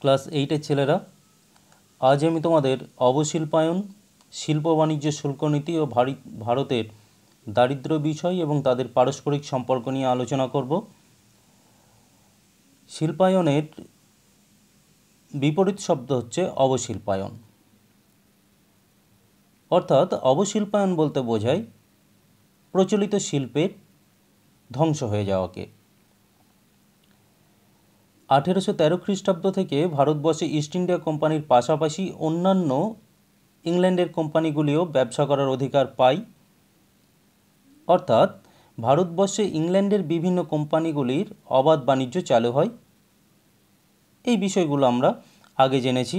Class এইটের ছেলেরা আজ আমি তোমাদের অবশিল্পায়ন শিল্প বাণিজ্য শুল্কনীতি ও ভারতের দারিদ্র বিষয় এবং তাদের পারস্পরিক সম্পর্ক নিয়ে আলোচনা করব শিল্পায়নের বিপরীত শব্দ হচ্ছে অবশিল্পায়ন অর্থাৎ অবশিল্পায়ন বলতে বোঝায় প্রচলিত শিল্পের ধ্বংস হয়ে যাওয়াকে আঠেরোশো তেরো খ্রিস্টাব্দ থেকে ভারতবর্ষে ইস্ট ইন্ডিয়া কোম্পানির পাশাপাশি অন্যান্য ইংল্যান্ডের কোম্পানিগুলিও ব্যবসা করার অধিকার পায় অর্থাৎ ভারতবর্ষে ইংল্যান্ডের বিভিন্ন কোম্পানিগুলির অবাধ বাণিজ্য চালু হয় এই বিষয়গুলো আমরা আগে জেনেছি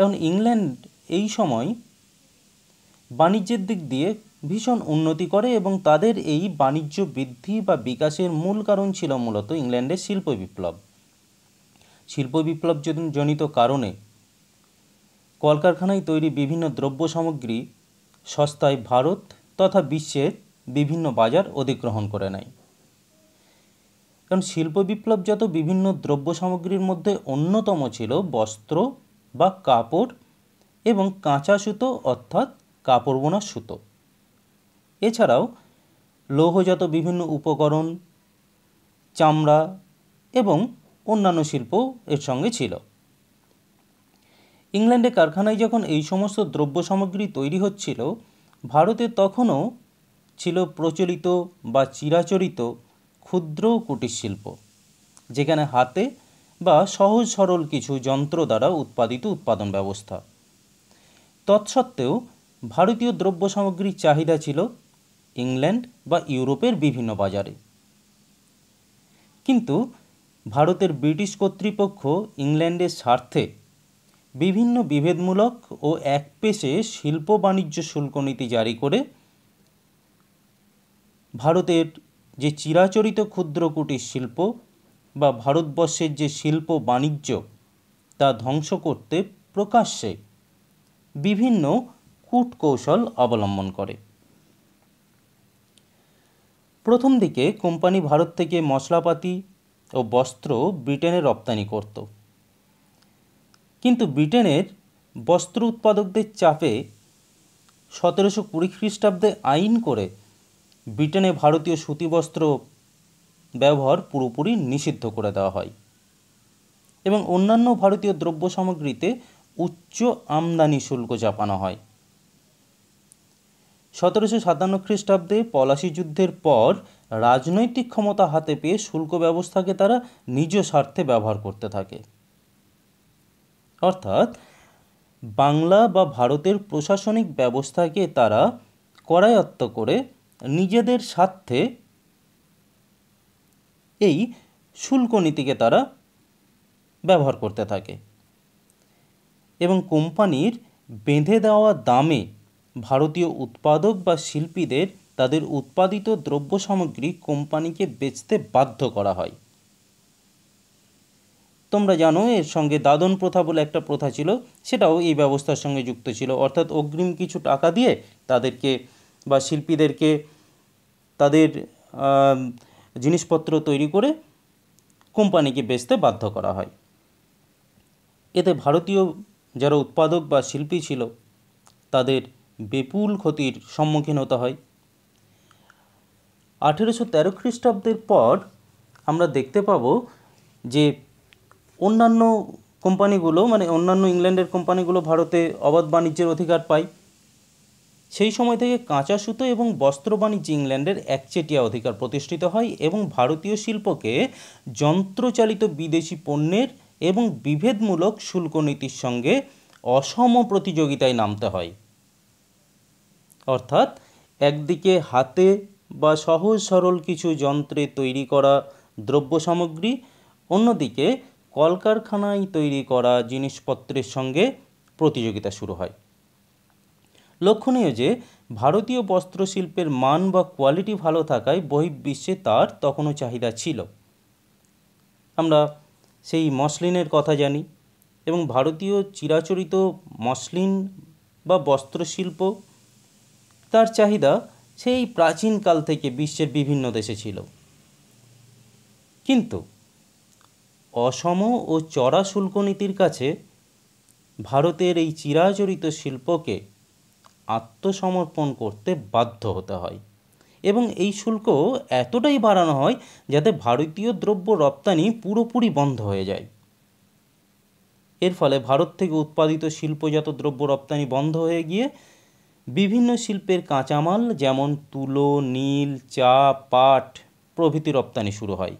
এখন ইংল্যান্ড এই সময় বাণিজ্যের দিক দিয়ে ভীষণ উন্নতি করে এবং তাদের এই বাণিজ্য বৃদ্ধি বা বিকাশের মূল কারণ ছিল মূলত ইংল্যান্ডের শিল্প বিপ্লব শিল্প বিপ্লব জনিত কারণে কলকারখানায় তৈরি বিভিন্ন দ্রব্য সামগ্রী সস্তায় ভারত তথা বিশ্বের বিভিন্ন বাজার অধিগ্রহণ করে নেয় কারণ শিল্প বিপ্লব যত বিভিন্ন দ্রব্য সামগ্রীর মধ্যে অন্যতম ছিল বস্ত্র বা কাপড় এবং কাঁচা সুতো অর্থাৎ কাপড় বোনা সুতো এছাড়াও লৌহজাত বিভিন্ন উপকরণ চামড়া এবং অন্যান্য শিল্প এর সঙ্গে ছিল ইংল্যান্ডে কারখানায় যখন এই সমস্ত দ্রব্য সামগ্রী তৈরি হচ্ছিল ভারতে তখনও ছিল প্রচলিত বা চিরাচরিত ক্ষুদ্র কুটির শিল্প যেখানে হাতে বা সহজ সরল কিছু যন্ত্র দ্বারা উৎপাদিত উৎপাদন ব্যবস্থা তৎসত্ত্বেও ভারতীয় দ্রব্য সামগ্রীর চাহিদা ছিল ইংল্যান্ড বা ইউরোপের বিভিন্ন বাজারে কিন্তু ভারতের ব্রিটিশ কর্তৃপক্ষ ইংল্যান্ডের স্বার্থে বিভিন্ন বিভেদমূলক ও এক পেশে শিল্প বাণিজ্য শুল্ক নীতি জারি করে ভারতের যে চিরাচরিত ক্ষুদ্র কুটির শিল্প বা ভারতবর্ষের যে শিল্প বাণিজ্য তা ধ্বংস করতে প্রকাশ্যে বিভিন্ন কূটকৌশল অবলম্বন করে প্রথম দিকে কোম্পানি ভারত থেকে মশলাপাতি ও বস্ত্র ব্রিটেনে রপ্তানি করত কিন্তু ব্রিটেনের বস্ত্র উৎপাদকদের চাপে সতেরোশো কুড়ি খ্রিস্টাব্দে আইন করে ব্রিটেনে ভারতীয় সুতি বস্ত্র ব্যবহার পুরোপুরি নিষিদ্ধ করে দেওয়া হয় এবং অন্যান্য ভারতীয় দ্রব্য সামগ্রীতে উচ্চ আমদানি শুল্ক চাপানো হয় সতেরোশো সাতান্ন খ্রিস্টাব্দে পলাশি যুদ্ধের পর রাজনৈতিক ক্ষমতা হাতে পেয়ে শুল্ক ব্যবস্থাকে তারা নিজ স্বার্থে ব্যবহার করতে থাকে অর্থাৎ বাংলা বা ভারতের প্রশাসনিক ব্যবস্থাকে তারা করায়ত্ত করে নিজেদের স্বার্থে এই শুল্ক নীতিকে তারা ব্যবহার করতে থাকে এবং কোম্পানির বেঁধে দেওয়া দামে ভারতীয় উৎপাদক বা শিল্পীদের তাদের উৎপাদিত দ্রব্য সামগ্রী কোম্পানিকে বেচতে বাধ্য করা হয় তোমরা জানো এর সঙ্গে দাদন প্রথা বলে একটা প্রথা ছিল সেটাও এই ব্যবস্থার সঙ্গে যুক্ত ছিল অর্থাৎ অগ্রিম কিছু টাকা দিয়ে তাদেরকে বা শিল্পীদেরকে তাদের জিনিসপত্র তৈরি করে কোম্পানিকে বেচতে বাধ্য করা হয় এতে ভারতীয় যারা উৎপাদক বা শিল্পী ছিল তাদের বিপুল ক্ষতির সম্মুখীন হতে হয় আঠেরোশো তেরো খ্রিস্টাব্দের পর আমরা দেখতে পাব যে অন্যান্য কোম্পানিগুলো মানে অন্যান্য ইংল্যান্ডের কোম্পানিগুলো ভারতে অবাধ বাণিজ্যের অধিকার পায় সেই সময় থেকে কাঁচা সুতো এবং বস্ত্র বাণিজ্য ইংল্যান্ডের একচেটিয়া অধিকার প্রতিষ্ঠিত হয় এবং ভারতীয় শিল্পকে যন্ত্রচালিত বিদেশি পণ্যের এবং বিভেদমূলক শুল্ক নীতির সঙ্গে অসম প্রতিযোগিতায় নামতে হয় অর্থাৎ একদিকে হাতে বা সহজ সরল কিছু যন্ত্রে তৈরি করা দ্রব্য সামগ্রী অন্যদিকে কলকারখানায় তৈরি করা জিনিসপত্রের সঙ্গে প্রতিযোগিতা শুরু হয় লক্ষণীয় যে ভারতীয় বস্ত্রশিল্পের মান বা কোয়ালিটি ভালো থাকায় বহির্বিশ্বে তার তখনও চাহিদা ছিল আমরা সেই মসলিনের কথা জানি এবং ভারতীয় চিরাচরিত মসলিন বা বস্ত্রশিল্প তার চাহিদা সেই প্রাচীনকাল থেকে বিশ্বের বিভিন্ন দেশে ছিল কিন্তু অসম ও চড়া শুল্ক নীতির কাছে ভারতের এই চিরাচরিত শিল্পকে আত্মসমর্পণ করতে বাধ্য হতে হয় এবং এই শুল্ক এতটাই বাড়ানো হয় যাতে ভারতীয় দ্রব্য রপ্তানি পুরোপুরি বন্ধ হয়ে যায় এর ফলে ভারত থেকে উৎপাদিত শিল্পজাত দ্রব্য রপ্তানি বন্ধ হয়ে গিয়ে বিভিন্ন শিল্পের কাঁচামাল যেমন তুলো নীল চা পাট প্রভৃতি রপ্তানি শুরু হয়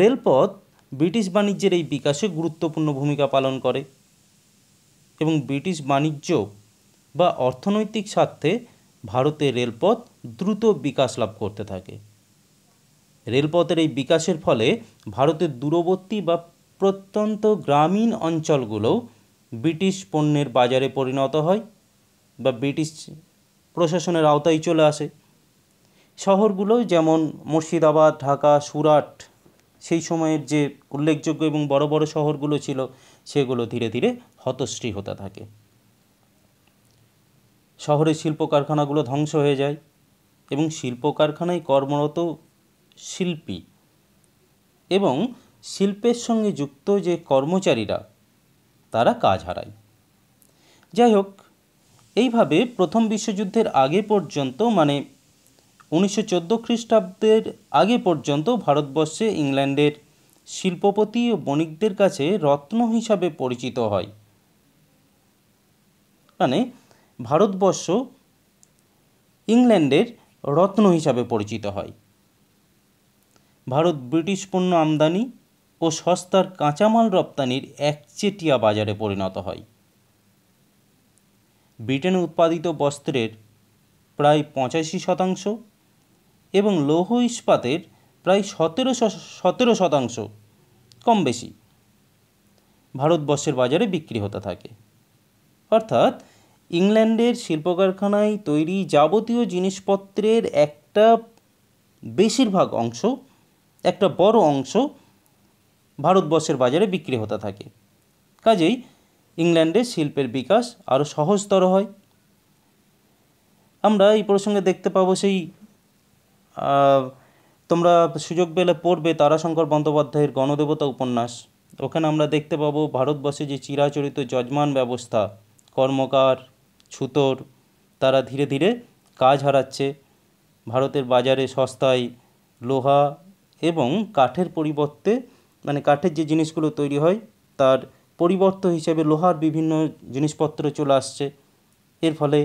রেলপথ ব্রিটিশ বাণিজ্যের এই বিকাশে গুরুত্বপূর্ণ ভূমিকা পালন করে এবং ব্রিটিশ বাণিজ্য বা অর্থনৈতিক স্বার্থে ভারতের রেলপথ দ্রুত বিকাশ লাভ করতে থাকে রেলপথের এই বিকাশের ফলে ভারতের দূরবর্তী বা প্রত্যন্ত গ্রামীণ অঞ্চলগুলোও ব্রিটিশ পণ্যের বাজারে পরিণত হয় বা ব্রিটিশ প্রশাসনের আওতায় চলে আসে শহরগুলো যেমন মুর্শিদাবাদ ঢাকা সুরাট সেই সময়ের যে উল্লেখযোগ্য এবং বড় বড় শহরগুলো ছিল সেগুলো ধীরে ধীরে হতশ্রী হতে থাকে শহরের শিল্প কারখানাগুলো ধ্বংস হয়ে যায় এবং শিল্প কারখানায় কর্মরত শিল্পী এবং শিল্পের সঙ্গে যুক্ত যে কর্মচারীরা তারা কাজ হারায় যাই হোক এইভাবে প্রথম বিশ্বযুদ্ধের আগে পর্যন্ত মানে উনিশশো চোদ্দো খ্রিস্টাব্দের আগে পর্যন্ত ভারতবর্ষে ইংল্যান্ডের শিল্পপতি ও বণিকদের কাছে রত্ন হিসাবে পরিচিত হয় মানে ভারতবর্ষ ইংল্যান্ডের রত্ন হিসাবে পরিচিত হয় ভারত ব্রিটিশ পণ্য আমদানি ও সস্তার কাঁচামাল রপ্তানির একচেটিয়া বাজারে পরিণত হয় ব্রিটেনে উৎপাদিত বস্ত্রের প্রায় পঁচাশি শতাংশ এবং লৌহ ইস্পাতের প্রায় সতেরো সতেরো শতাংশ কম বেশি ভারতবর্ষের বাজারে বিক্রি হতে থাকে অর্থাৎ ইংল্যান্ডের শিল্প কারখানায় তৈরি যাবতীয় জিনিসপত্রের একটা বেশিরভাগ অংশ একটা বড় অংশ ভারতবর্ষের বাজারে বিক্রি হতে থাকে কাজেই ইংল্যান্ডে শিল্পের বিকাশ আরও সহজতর হয় আমরা এই প্রসঙ্গে দেখতে পাবো সেই তোমরা সুযোগ পেলে পড়বে তারাশঙ্কর বন্দ্যোপাধ্যায়ের গণদেবতা উপন্যাস ওখানে আমরা দেখতে পাবো ভারতবর্ষে যে চিরাচরিত যজমান ব্যবস্থা কর্মকার ছুতোর তারা ধীরে ধীরে কাজ হারাচ্ছে ভারতের বাজারে সস্তায় লোহা এবং কাঠের পরিবর্তে মানে কাঠের যে জিনিসগুলো তৈরি হয় তার পরিবর্ত হিসেবে লোহার বিভিন্ন জিনিসপত্র চলে আসছে এর ফলে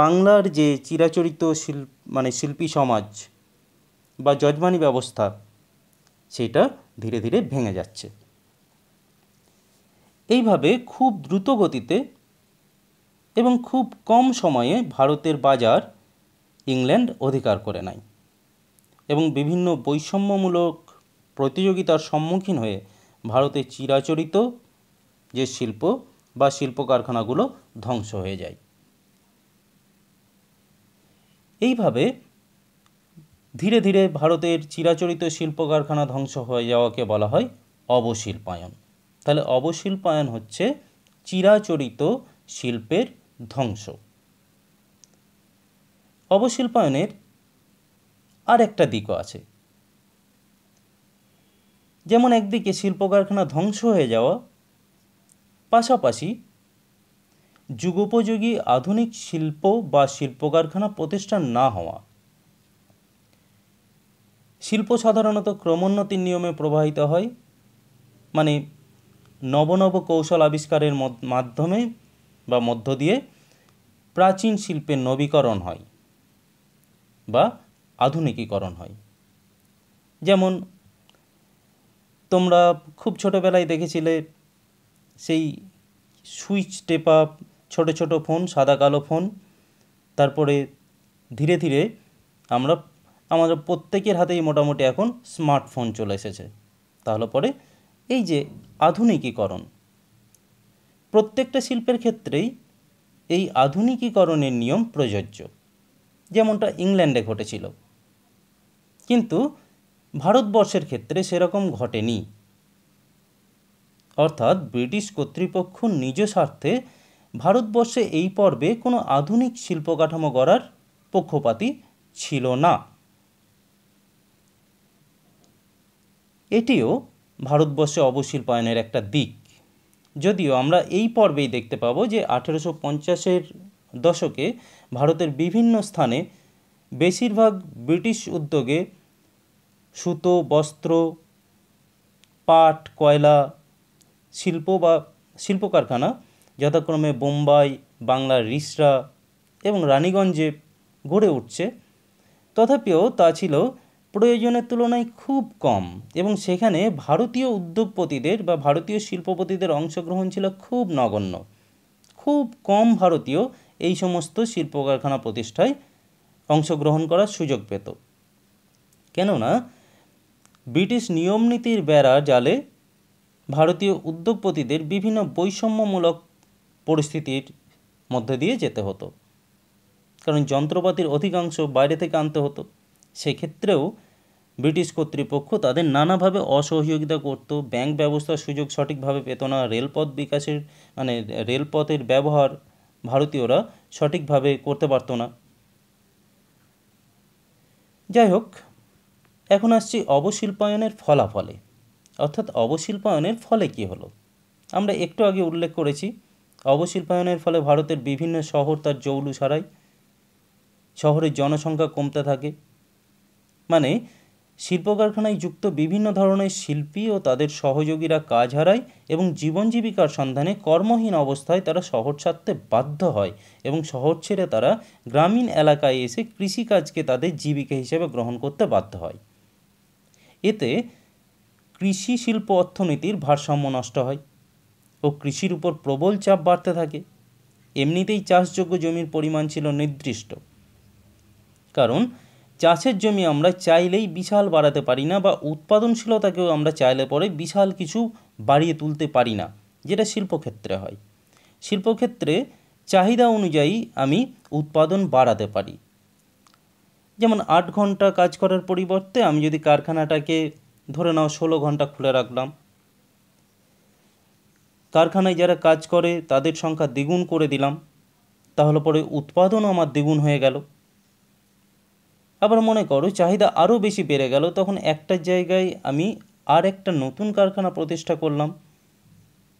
বাংলার যে চিরাচরিত শিল্প মানে শিল্পী সমাজ বা যজমানি ব্যবস্থা সেটা ধীরে ধীরে ভেঙে যাচ্ছে এইভাবে খুব দ্রুত গতিতে এবং খুব কম সময়ে ভারতের বাজার ইংল্যান্ড অধিকার করে নেয় এবং বিভিন্ন বৈষম্যমূলক প্রতিযোগিতার সম্মুখীন হয়ে ভারতে চিরাচরিত যে শিল্প বা শিল্প কারখানাগুলো ধ্বংস হয়ে যায় এইভাবে ধীরে ধীরে ভারতের চিরাচরিত শিল্প কারখানা ধ্বংস হয়ে যাওয়াকে বলা হয় অবশিল্পায়ন তাহলে অবশিল্পায়ন হচ্ছে চিরাচরিত শিল্পের ধ্বংস অবশিল্পায়নের আরেকটা দিকও আছে যেমন একদিকে শিল্প কারখানা ধ্বংস হয়ে যাওয়া পাশাপাশি যুগোপযোগী আধুনিক শিল্প বা শিল্প কারখানা প্রতিষ্ঠান না হওয়া শিল্প সাধারণত ক্রমোন্নতির নিয়মে প্রবাহিত হয় মানে নবনব কৌশল আবিষ্কারের মাধ্যমে বা মধ্য দিয়ে প্রাচীন শিল্পের নবীকরণ হয় বা আধুনিকীকরণ হয় যেমন তোমরা খুব ছোটোবেলায় দেখেছিলে সেই সুইচ টেপা ছোটো ছোটো ফোন সাদা কালো ফোন তারপরে ধীরে ধীরে আমরা আমাদের প্রত্যেকের হাতেই মোটামুটি এখন স্মার্টফোন চলে এসেছে তাহলে পরে এই যে আধুনিকীকরণ প্রত্যেকটা শিল্পের ক্ষেত্রেই এই আধুনিকীকরণের নিয়ম প্রযোজ্য যেমনটা ইংল্যান্ডে ঘটেছিল কিন্তু ভারতবর্ষের ক্ষেত্রে সেরকম ঘটেনি অর্থাৎ ব্রিটিশ কর্তৃপক্ষ নিজ স্বার্থে ভারতবর্ষে এই পর্বে কোনো আধুনিক শিল্পকাঠামো গড়ার পক্ষপাতী ছিল না এটিও ভারতবর্ষে অবশিল্পায়নের একটা দিক যদিও আমরা এই পর্বেই দেখতে পাবো যে আঠেরোশো পঞ্চাশের দশকে ভারতের বিভিন্ন স্থানে বেশিরভাগ ব্রিটিশ উদ্যোগে সুতো বস্ত্র পাট কয়লা শিল্প বা শিল্প কারখানা যথাক্রমে বোম্বাই বাংলার রিসরা এবং রানীগঞ্জে গড়ে উঠছে তথাপিও তা ছিল প্রয়োজনের তুলনায় খুব কম এবং সেখানে ভারতীয় উদ্যোগপতিদের বা ভারতীয় শিল্পপতিদের অংশগ্রহণ ছিল খুব নগণ্য খুব কম ভারতীয় এই সমস্ত শিল্প কারখানা প্রতিষ্ঠায় অংশগ্রহণ করার সুযোগ পেত কেননা ব্রিটিশ নিয়মনীতির বেড়া জালে ভারতীয় উদ্যোগপতিদের বিভিন্ন বৈষম্যমূলক পরিস্থিতির মধ্যে দিয়ে যেতে হতো কারণ যন্ত্রপাতির অধিকাংশ বাইরে থেকে আনতে হতো সেক্ষেত্রেও ব্রিটিশ কর্তৃপক্ষ তাদের নানাভাবে অসহযোগিতা করত ব্যাংক ব্যবস্থার সুযোগ সঠিকভাবে পেত না রেলপথ বিকাশের মানে রেলপথের ব্যবহার ভারতীয়রা সঠিকভাবে করতে পারত না যাই হোক এখন আসছি অবশিল্পায়নের ফলাফলে অর্থাৎ অবশিল্পায়নের ফলে কি হলো আমরা একটু আগে উল্লেখ করেছি অবশিল্পায়নের ফলে ভারতের বিভিন্ন শহর তার জৌলু ছাড়াই শহরের জনসংখ্যা কমতে থাকে মানে শিল্প কারখানায় যুক্ত বিভিন্ন ধরনের শিল্পী ও তাদের সহযোগীরা কাজ হারায় এবং জীবন জীবিকার সন্ধানে কর্মহীন অবস্থায় তারা শহর ছাড়তে বাধ্য হয় এবং শহর ছেড়ে তারা গ্রামীণ এলাকায় এসে কৃষিকাজকে তাদের জীবিকা হিসেবে গ্রহণ করতে বাধ্য হয় এতে কৃষি শিল্প অর্থনীতির ভারসাম্য নষ্ট হয় ও কৃষির উপর প্রবল চাপ বাড়তে থাকে এমনিতেই চাষযোগ্য জমির পরিমাণ ছিল নির্দিষ্ট কারণ চাষের জমি আমরা চাইলেই বিশাল বাড়াতে পারি না বা উৎপাদনশীলতাকেও আমরা চাইলে পরে বিশাল কিছু বাড়িয়ে তুলতে পারি না যেটা শিল্পক্ষেত্রে হয় শিল্পক্ষেত্রে চাহিদা অনুযায়ী আমি উৎপাদন বাড়াতে পারি যেমন আট ঘন্টা কাজ করার পরিবর্তে আমি যদি কারখানাটাকে ধরে নাও ষোলো ঘন্টা খুলে রাখলাম কারখানায় যারা কাজ করে তাদের সংখ্যা দ্বিগুণ করে দিলাম তাহলে পরে উৎপাদনও আমার দ্বিগুণ হয়ে গেল আবার মনে করো চাহিদা আরও বেশি বেড়ে গেল তখন একটা জায়গায় আমি আর একটা নতুন কারখানা প্রতিষ্ঠা করলাম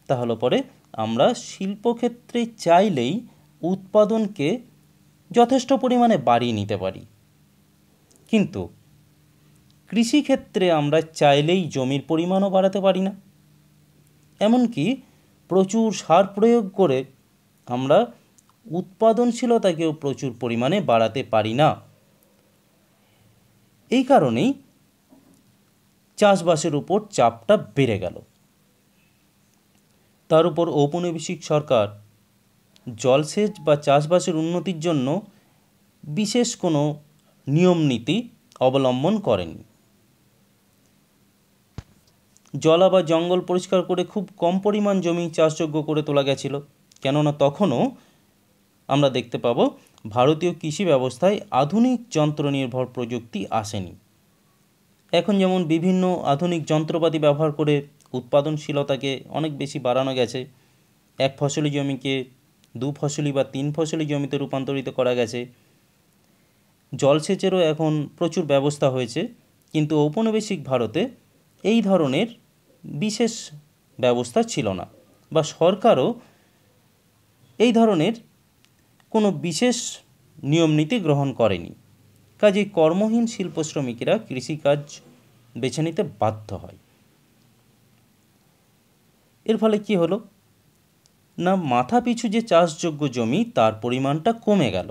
তাহলে পরে আমরা শিল্পক্ষেত্রে চাইলেই উৎপাদনকে যথেষ্ট পরিমাণে বাড়িয়ে নিতে পারি কিন্তু কৃষিক্ষেত্রে আমরা চাইলেই জমির পরিমাণও বাড়াতে পারি না এমনকি প্রচুর সার প্রয়োগ করে আমরা উৎপাদনশীলতাকেও প্রচুর পরিমাণে বাড়াতে পারি না এই কারণেই চাষবাসের উপর চাপটা বেড়ে গেল তার উপর ঔপনিবেশিক সরকার জলসেচ বা চাষবাসের উন্নতির জন্য বিশেষ কোনো নিয়মনীতি অবলম্বন করেন জলা বা জঙ্গল পরিষ্কার করে খুব কম পরিমাণ জমি চাষযোগ্য করে তোলা গেছিল কেননা তখনও আমরা দেখতে পাব ভারতীয় কৃষি ব্যবস্থায় আধুনিক যন্ত্র নির্ভর প্রযুক্তি আসেনি এখন যেমন বিভিন্ন আধুনিক যন্ত্রপাতি ব্যবহার করে উৎপাদনশীলতাকে অনেক বেশি বাড়ানো গেছে এক ফসলি জমিকে দু ফসলি বা তিন ফসলি জমিতে রূপান্তরিত করা গেছে জলসেচেরও এখন প্রচুর ব্যবস্থা হয়েছে কিন্তু ঔপনিবেশিক ভারতে এই ধরনের বিশেষ ব্যবস্থা ছিল না বা সরকারও এই ধরনের কোনো বিশেষ নিয়মনীতি গ্রহণ করেনি কাজে কর্মহীন শিল্প শ্রমিকেরা কৃষিকাজ বেছে নিতে বাধ্য হয় এর ফলে কি হলো না মাথা পিছু যে চাষযোগ্য জমি তার পরিমাণটা কমে গেল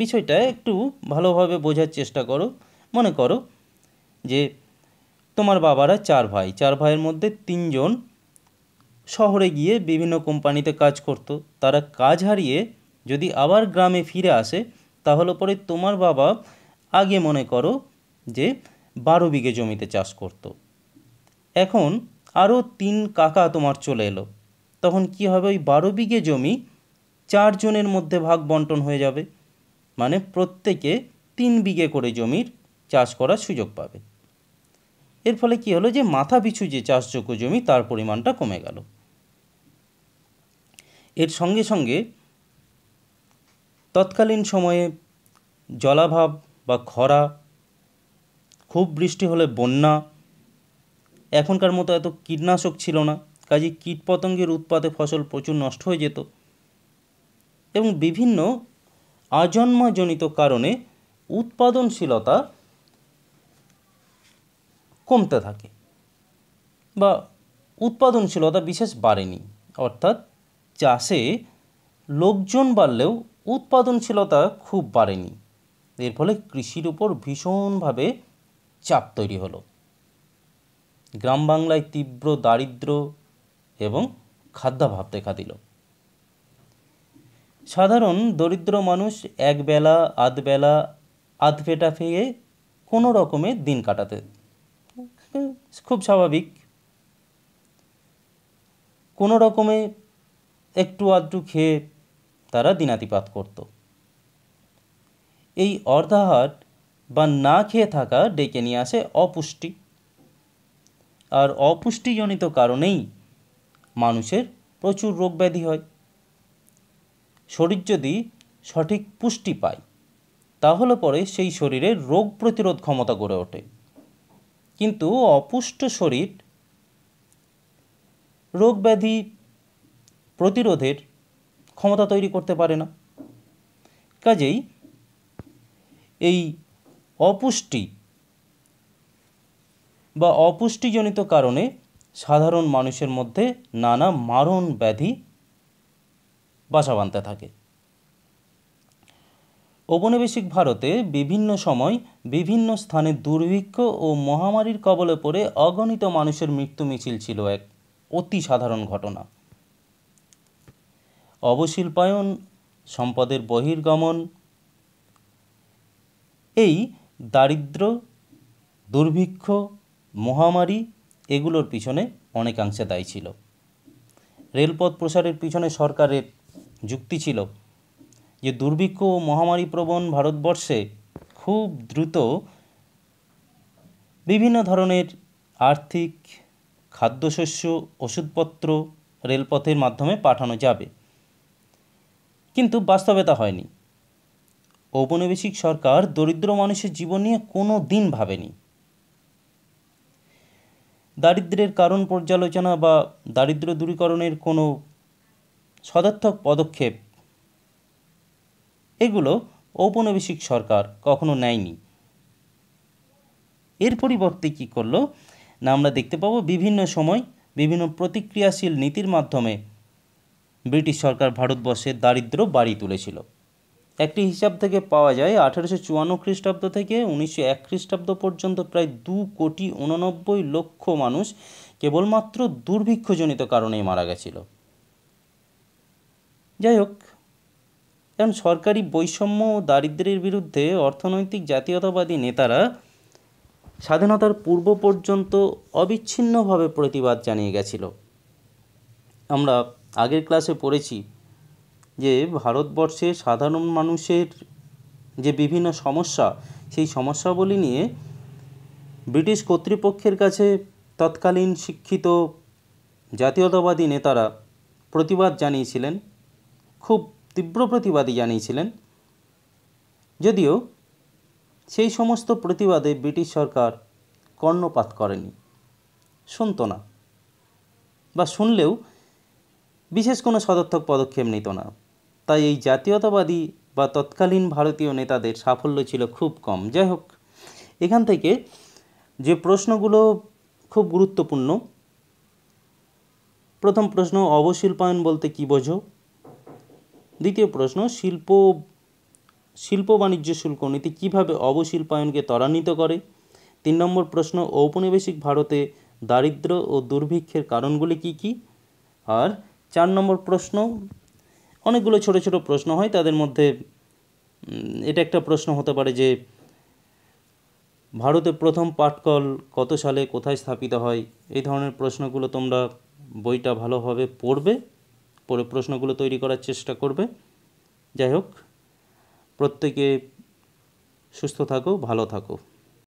বিষয়টা একটু ভালোভাবে বোঝার চেষ্টা করো মনে করো যে তোমার বাবারা চার ভাই চার ভাইয়ের মধ্যে তিনজন শহরে গিয়ে বিভিন্ন কোম্পানিতে কাজ করত তারা কাজ হারিয়ে যদি আবার গ্রামে ফিরে আসে তাহলে পরে তোমার বাবা আগে মনে করো যে বারো বিঘে জমিতে চাষ করত। এখন আরও তিন কাকা তোমার চলে এলো তখন কি হবে ওই বারো বিঘে জমি চারজনের মধ্যে ভাগ বন্টন হয়ে যাবে মানে প্রত্যেকে তিন বিঘে করে জমির চাষ করার সুযোগ পাবে এর ফলে কি হলো যে মাথা পিছু যে চাষযোগ্য জমি তার পরিমাণটা কমে গেল এর সঙ্গে সঙ্গে তৎকালীন সময়ে জলাভাব বা খরা খুব বৃষ্টি হলে বন্যা এখনকার মতো এত কীটনাশক ছিল না কাজে কীটপতঙ্গের উৎপাদে ফসল প্রচুর নষ্ট হয়ে যেত এবং বিভিন্ন আজন্মজনিত কারণে উৎপাদনশীলতা কমতে থাকে বা উৎপাদনশীলতা বিশেষ বাড়েনি অর্থাৎ চাষে লোকজন বাড়লেও উৎপাদনশীলতা খুব বাড়েনি এর ফলে কৃষির উপর ভীষণভাবে চাপ তৈরি হলো গ্রাম বাংলায় তীব্র দারিদ্র এবং খাদ্যাভাব দেখা দিল সাধারণ দরিদ্র মানুষ একবেলা আধবেলা ফেটা ফেয়ে কোনো রকমে দিন কাটাতে খুব স্বাভাবিক কোনো রকমে একটু আধটু খেয়ে তারা দিনাতিপাত করত এই অর্ধাহাট বা না খেয়ে থাকা ডেকে নিয়ে আসে অপুষ্টি আর অপুষ্টিজনিত কারণেই মানুষের প্রচুর রোগ ব্যাধি হয় শরীর যদি সঠিক পুষ্টি পায় তাহলে পরে সেই শরীরে রোগ প্রতিরোধ ক্ষমতা গড়ে ওঠে কিন্তু অপুষ্ট শরীর রোগ ব্যাধি প্রতিরোধের ক্ষমতা তৈরি করতে পারে না কাজেই এই অপুষ্টি বা অপুষ্টিজনিত কারণে সাধারণ মানুষের মধ্যে নানা মারণ ব্যাধি বাসা বাঁধতে থাকে ঔপনিবেশিক ভারতে বিভিন্ন সময় বিভিন্ন স্থানে দুর্ভিক্ষ ও মহামারীর কবলে পড়ে অগণিত মানুষের মৃত্যু মিছিল ছিল এক অতি সাধারণ ঘটনা অবশিল্পায়ন সম্পদের বহির্গমন এই দারিদ্র দুর্ভিক্ষ মহামারী এগুলোর পিছনে অনেকাংশে দায়ী ছিল রেলপথ প্রসারের পিছনে সরকারের যুক্তি ছিল যে দুর্ভিক্ষ ও মহামারী প্রবণ ভারতবর্ষে খুব দ্রুত বিভিন্ন ধরনের আর্থিক খাদ্যশস্য ওষুধপত্র রেলপথের মাধ্যমে পাঠানো যাবে কিন্তু বাস্তবে তা হয়নি ঔপনিবেশিক সরকার দরিদ্র মানুষের জীবন নিয়ে কোনো দিন ভাবেনি দারিদ্রের কারণ পর্যালোচনা বা দারিদ্র দূরীকরণের কোনো সদার্থক পদক্ষেপ এগুলো ঔপনিবেশিক সরকার কখনো নেয়নি এর পরিবর্তে কী করলো না আমরা দেখতে পাবো বিভিন্ন সময় বিভিন্ন প্রতিক্রিয়াশীল নীতির মাধ্যমে ব্রিটিশ সরকার ভারতবর্ষে দারিদ্র বাড়িয়ে তুলেছিল একটি হিসাব থেকে পাওয়া যায় আঠেরোশো চুয়ান্ন খ্রিস্টাব্দ থেকে উনিশশো এক খ্রিস্টাব্দ পর্যন্ত প্রায় দু কোটি উননব্বই লক্ষ মানুষ কেবলমাত্র দুর্ভিক্ষজনিত কারণেই মারা গেছিল যাই হোক কারণ সরকারি বৈষম্য ও দারিদ্রের বিরুদ্ধে অর্থনৈতিক জাতীয়তাবাদী নেতারা স্বাধীনতার পূর্ব পর্যন্ত অবিচ্ছিন্নভাবে প্রতিবাদ জানিয়ে গেছিল আমরা আগের ক্লাসে পড়েছি যে ভারতবর্ষে সাধারণ মানুষের যে বিভিন্ন সমস্যা সেই সমস্যাবলী নিয়ে ব্রিটিশ কর্তৃপক্ষের কাছে তৎকালীন শিক্ষিত জাতীয়তাবাদী নেতারা প্রতিবাদ জানিয়েছিলেন খুব তীব্র প্রতিবাদী জানিয়েছিলেন যদিও সেই সমস্ত প্রতিবাদে ব্রিটিশ সরকার কর্ণপাত করেনি শুনত না বা শুনলেও বিশেষ কোনো সদর্থক পদক্ষেপ নিত না তাই এই জাতীয়তাবাদী বা তৎকালীন ভারতীয় নেতাদের সাফল্য ছিল খুব কম যাই হোক এখান থেকে যে প্রশ্নগুলো খুব গুরুত্বপূর্ণ প্রথম প্রশ্ন অবশিল্পায়ন বলতে কী বোঝো দ্বিতীয় প্রশ্ন শিল্প শিল্প বাণিজ্য শুল্ক নীতি কীভাবে অবশিল্পায়নকে ত্বরান্বিত করে তিন নম্বর প্রশ্ন ঔপনিবেশিক ভারতে দারিদ্র ও দুর্ভিক্ষের কারণগুলি কি কি আর চার নম্বর প্রশ্ন অনেকগুলো ছোট ছোট প্রশ্ন হয় তাদের মধ্যে এটা একটা প্রশ্ন হতে পারে যে ভারতে প্রথম পাটকল কত সালে কোথায় স্থাপিত হয় এই ধরনের প্রশ্নগুলো তোমরা বইটা ভালোভাবে পড়বে পরে প্রশ্নগুলো তৈরি করার চেষ্টা করবে যাই হোক প্রত্যেকে সুস্থ থাকো ভালো থাকো